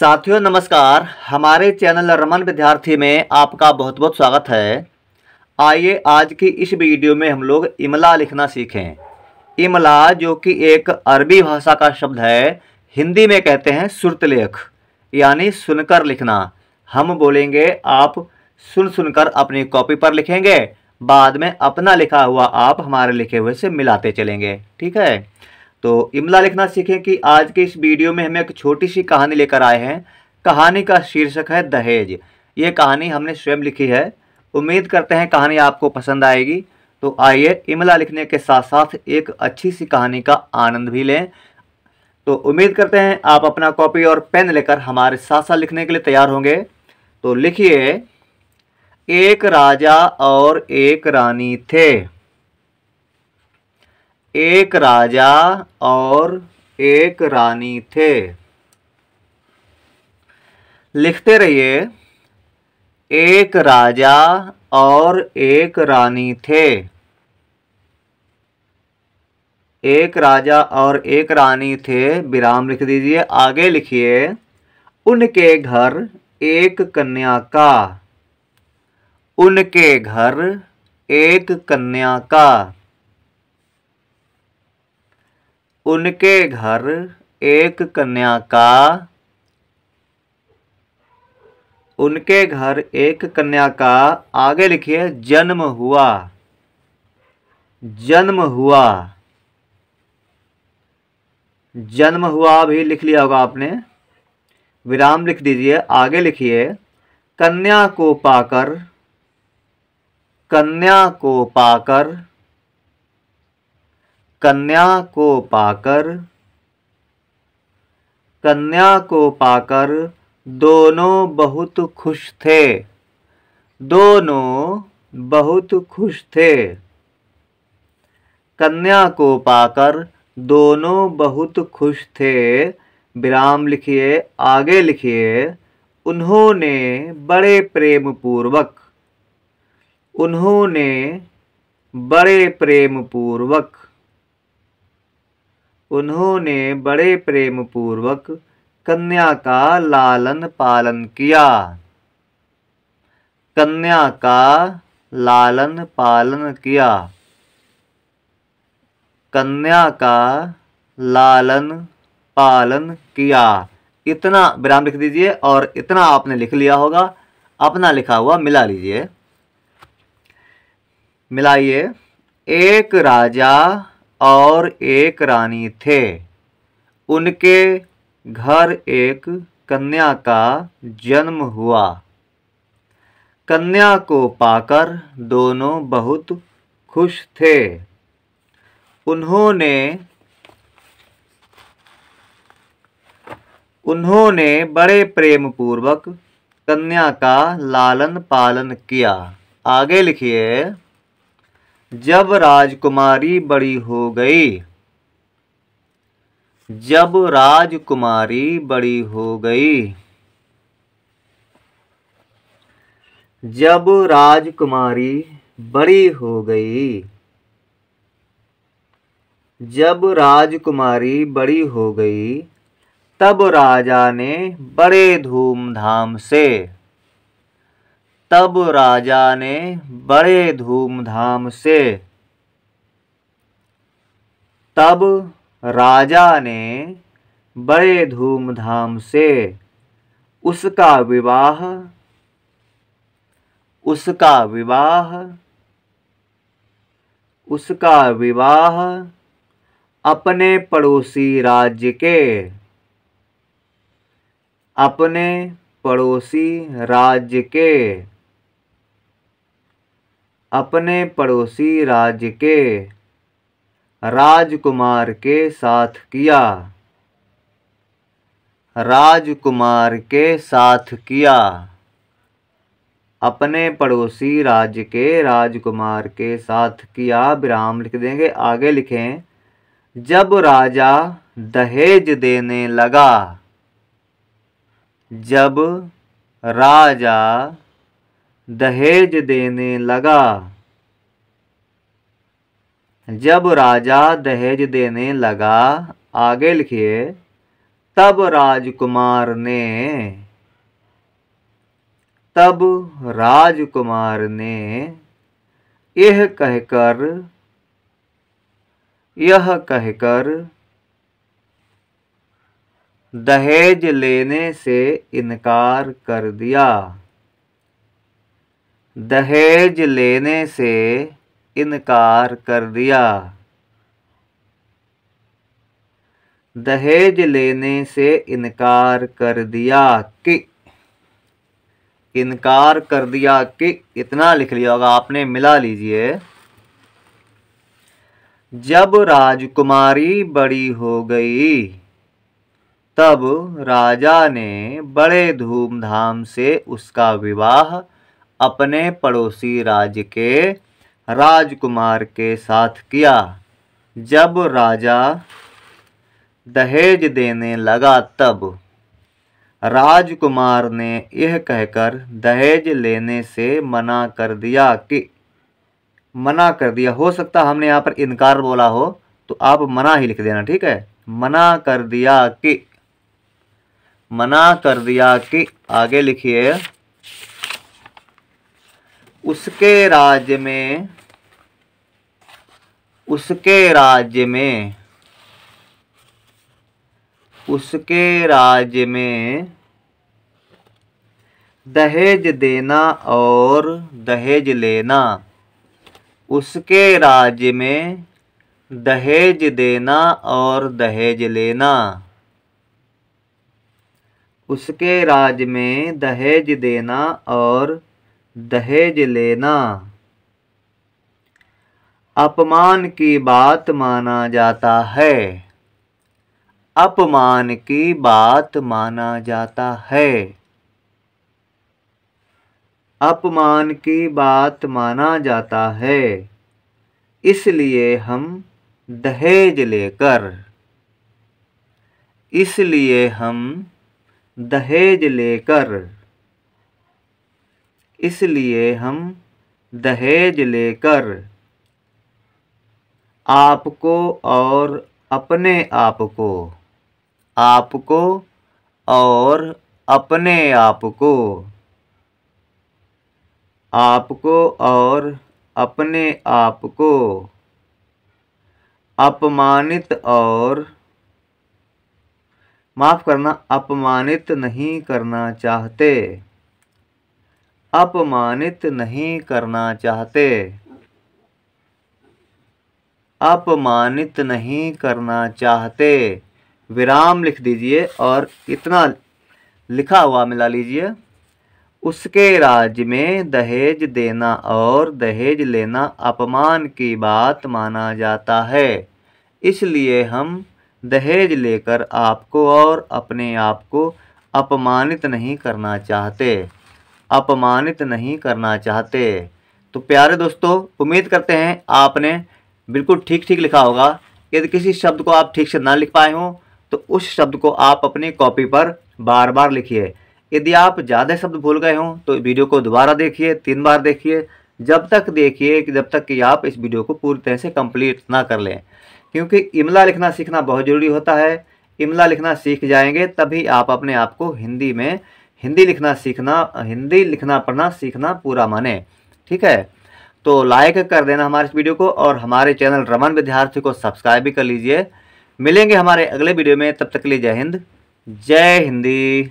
साथियों नमस्कार हमारे चैनल रमन विद्यार्थी में आपका बहुत बहुत स्वागत है आइए आज की इस वीडियो में हम लोग इमला लिखना सीखें इमला जो कि एक अरबी भाषा का शब्द है हिंदी में कहते हैं सुरतलेख यानी सुनकर लिखना हम बोलेंगे आप सुन सुनकर अपनी कॉपी पर लिखेंगे बाद में अपना लिखा हुआ आप हमारे लिखे हुए से मिलाते चलेंगे ठीक है तो इमला लिखना सीखें कि आज के इस वीडियो में हम एक छोटी सी कहानी लेकर आए हैं कहानी का शीर्षक है दहेज ये कहानी हमने स्वयं लिखी है उम्मीद करते हैं कहानी आपको पसंद आएगी तो आइए इमला लिखने के साथ साथ एक अच्छी सी कहानी का आनंद भी लें तो उम्मीद करते हैं आप अपना कॉपी और पेन लेकर हमारे साथ साथ लिखने के लिए तैयार होंगे तो लिखिए एक राजा और एक रानी थे एक राजा और एक रानी थे लिखते रहिए एक राजा और एक रानी थे एक राजा और एक रानी थे विराम लिख दीजिए आगे लिखिए उनके घर एक कन्या का उनके घर एक कन्या का उनके घर एक कन्या का उनके घर एक कन्या का आगे लिखिए जन्म हुआ जन्म हुआ जन्म हुआ भी लिख लिया होगा आपने विराम लिख दीजिए आगे लिखिए कन्या को पाकर कन्या को पाकर कन्या को पाकर कन्या को पाकर दोनों बहुत खुश थे दोनों बहुत खुश थे कन्या को पाकर दोनों बहुत खुश थे विराम लिखिए आगे लिखिए उन्होंने बड़े प्रेम पूर्वक उन्होंने बड़े प्रेम पूर्वक उन्होंने बड़े प्रेम पूर्वक कन्या का लालन पालन किया कन्या का लालन पालन किया कन्या का लालन पालन किया इतना विराम लिख दीजिए और इतना आपने लिख लिया होगा अपना लिखा हुआ मिला लीजिए मिलाइए एक राजा और एक रानी थे उनके घर एक कन्या का जन्म हुआ कन्या को पाकर दोनों बहुत खुश थे उन्होंने उन्होंने बड़े प्रेम पूर्वक कन्या का लालन पालन किया आगे लिखिए जब राजकुमारी बड़ी हो गई जब राजकुमारी बड़ी हो गई जब राजकुमारी बड़ी हो गई जब राजकुमारी बड़ी हो गई तब राजा ने बड़े धूमधाम से तब राजा ने बड़े धूमधाम से तब राजा ने बड़े धूमधाम से उसका विवाह उसका विवाह उसका विवाह अपने पड़ोसी राज्य के अपने पड़ोसी राज्य के अपने पड़ोसी राज्य के राजकुमार के साथ किया राजकुमार के साथ किया अपने पड़ोसी राज्य के राजकुमार के साथ किया विराम लिख देंगे आगे लिखें जब राजा दहेज देने लगा जब राजा दहेज देने लगा जब राजा दहेज देने लगा आगे लिखिए तब राजकुमार ने तब राजकुमार ने यह कहकर यह कहकर दहेज लेने से इनकार कर दिया दहेज लेने से इनकार कर दिया दहेज लेने से इनकार कर दिया कि इनकार कर दिया कि इतना लिख लिया होगा आपने मिला लीजिए जब राजकुमारी बड़ी हो गई तब राजा ने बड़े धूमधाम से उसका विवाह अपने पड़ोसी राज्य के राजकुमार के साथ किया जब राजा दहेज देने लगा तब राजकुमार ने यह कहकर दहेज लेने से मना कर दिया कि मना कर दिया हो सकता हमने यहाँ पर इनकार बोला हो तो आप मना ही लिख देना ठीक है मना कर दिया कि मना कर दिया कि आगे लिखिए उसके राज्य में उसके राज्य में उसके राज्य में दहेज देना और दहेज लेना उसके राज्य में दहेज देना और दहेज लेना उसके राज्य में दहेज देना और दहेज लेना अपमान की बात माना जाता है अपमान की बात माना जाता है अपमान की बात माना जाता है इसलिए हम दहेज लेकर इसलिए हम दहेज लेकर इसलिए हम दहेज लेकर आपको और अपने आप को आपको और अपने आप को आपको और अपने आप को अपमानित और माफ़ करना अपमानित नहीं करना चाहते अपमानित नहीं करना चाहते अपमानित नहीं करना चाहते विराम लिख दीजिए और इतना लिखा हुआ मिला लीजिए उसके राज्य में दहेज देना और दहेज लेना अपमान की बात माना जाता है इसलिए हम दहेज लेकर आपको और अपने आप को अपमानित नहीं करना चाहते अपमानित नहीं करना चाहते तो प्यारे दोस्तों उम्मीद करते हैं आपने बिल्कुल ठीक ठीक लिखा होगा यदि किसी शब्द को आप ठीक से ना लिख पाए हों तो उस शब्द को आप अपनी कॉपी पर बार बार लिखिए यदि आप ज़्यादा शब्द भूल गए हों तो वीडियो को दोबारा देखिए तीन बार देखिए जब तक देखिए कि जब तक कि आप इस वीडियो को पूरी तरह से कंप्लीट ना कर लें क्योंकि इमला लिखना सीखना बहुत ज़रूरी होता है इमला लिखना सीख जाएंगे तभी आप अपने आप को हिंदी में हिंदी लिखना सीखना हिंदी लिखना पढ़ना सीखना पूरा माने ठीक है तो लाइक कर देना हमारे इस वीडियो को और हमारे चैनल रमन विद्यार्थी को सब्सक्राइब भी कर लीजिए मिलेंगे हमारे अगले वीडियो में तब तक के लिए जय हिंद जय हिंदी